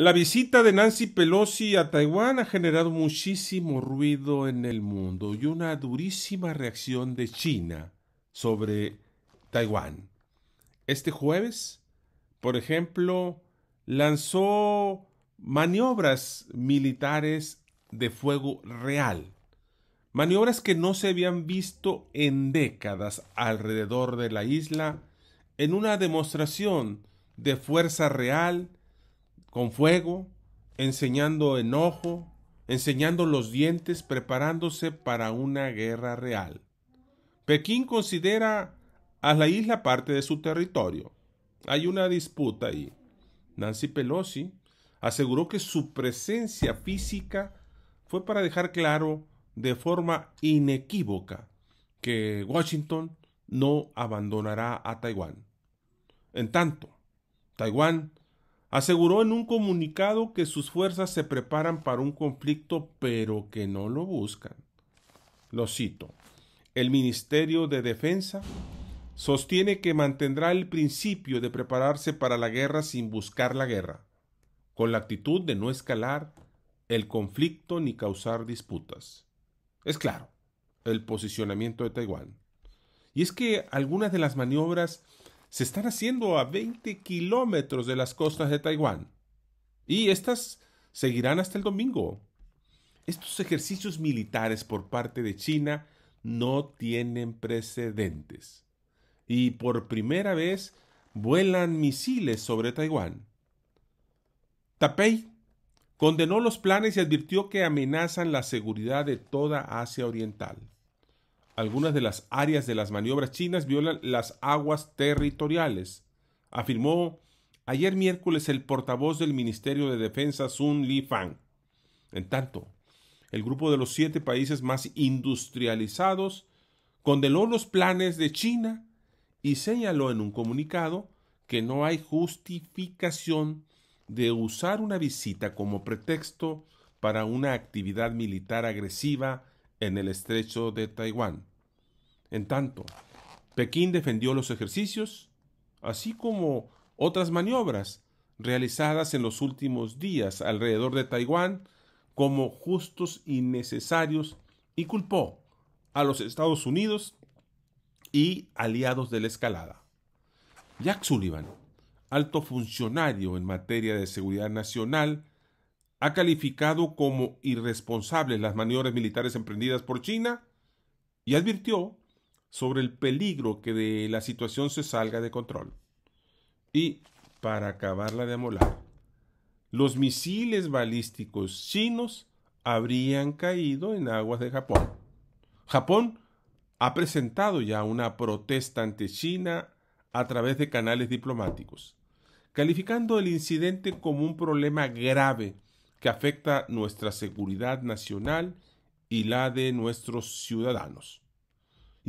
La visita de Nancy Pelosi a Taiwán ha generado muchísimo ruido en el mundo y una durísima reacción de China sobre Taiwán. Este jueves, por ejemplo, lanzó maniobras militares de fuego real, maniobras que no se habían visto en décadas alrededor de la isla, en una demostración de fuerza real, con fuego, enseñando enojo, enseñando los dientes, preparándose para una guerra real. Pekín considera a la isla parte de su territorio. Hay una disputa ahí. Nancy Pelosi aseguró que su presencia física fue para dejar claro de forma inequívoca que Washington no abandonará a Taiwán. En tanto, Taiwán aseguró en un comunicado que sus fuerzas se preparan para un conflicto pero que no lo buscan. Lo cito. El Ministerio de Defensa sostiene que mantendrá el principio de prepararse para la guerra sin buscar la guerra, con la actitud de no escalar el conflicto ni causar disputas. Es claro, el posicionamiento de Taiwán. Y es que algunas de las maniobras se están haciendo a 20 kilómetros de las costas de Taiwán. Y estas seguirán hasta el domingo. Estos ejercicios militares por parte de China no tienen precedentes. Y por primera vez vuelan misiles sobre Taiwán. Tapei condenó los planes y advirtió que amenazan la seguridad de toda Asia Oriental algunas de las áreas de las maniobras chinas violan las aguas territoriales, afirmó ayer miércoles el portavoz del Ministerio de Defensa Sun Li Fang. En tanto, el grupo de los siete países más industrializados condenó los planes de China y señaló en un comunicado que no hay justificación de usar una visita como pretexto para una actividad militar agresiva en el estrecho de Taiwán. En tanto, Pekín defendió los ejercicios, así como otras maniobras realizadas en los últimos días alrededor de Taiwán como justos y necesarios y culpó a los Estados Unidos y aliados de la escalada. Jack Sullivan, alto funcionario en materia de seguridad nacional, ha calificado como irresponsables las maniobras militares emprendidas por China y advirtió sobre el peligro que de la situación se salga de control. Y, para acabarla de amolar, los misiles balísticos chinos habrían caído en aguas de Japón. Japón ha presentado ya una protesta ante China a través de canales diplomáticos, calificando el incidente como un problema grave que afecta nuestra seguridad nacional y la de nuestros ciudadanos.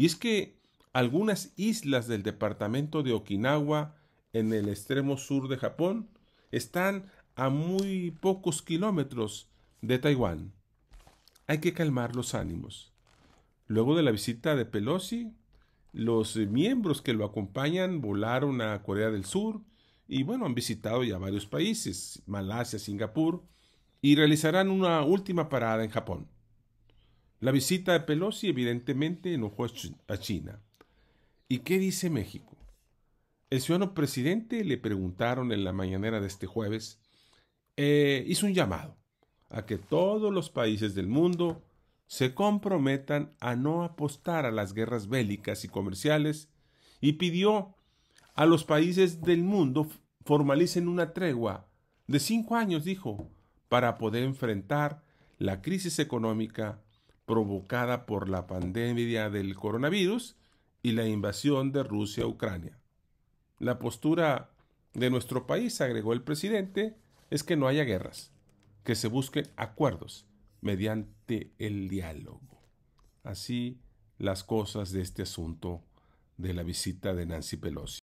Y es que algunas islas del departamento de Okinawa, en el extremo sur de Japón, están a muy pocos kilómetros de Taiwán. Hay que calmar los ánimos. Luego de la visita de Pelosi, los miembros que lo acompañan volaron a Corea del Sur y bueno, han visitado ya varios países, Malasia, Singapur, y realizarán una última parada en Japón. La visita de Pelosi evidentemente enojó a China. ¿Y qué dice México? El ciudadano presidente le preguntaron en la mañanera de este jueves, eh, hizo un llamado a que todos los países del mundo se comprometan a no apostar a las guerras bélicas y comerciales y pidió a los países del mundo formalicen una tregua de cinco años, dijo, para poder enfrentar la crisis económica provocada por la pandemia del coronavirus y la invasión de Rusia a Ucrania. La postura de nuestro país, agregó el presidente, es que no haya guerras, que se busquen acuerdos mediante el diálogo. Así las cosas de este asunto de la visita de Nancy Pelosi.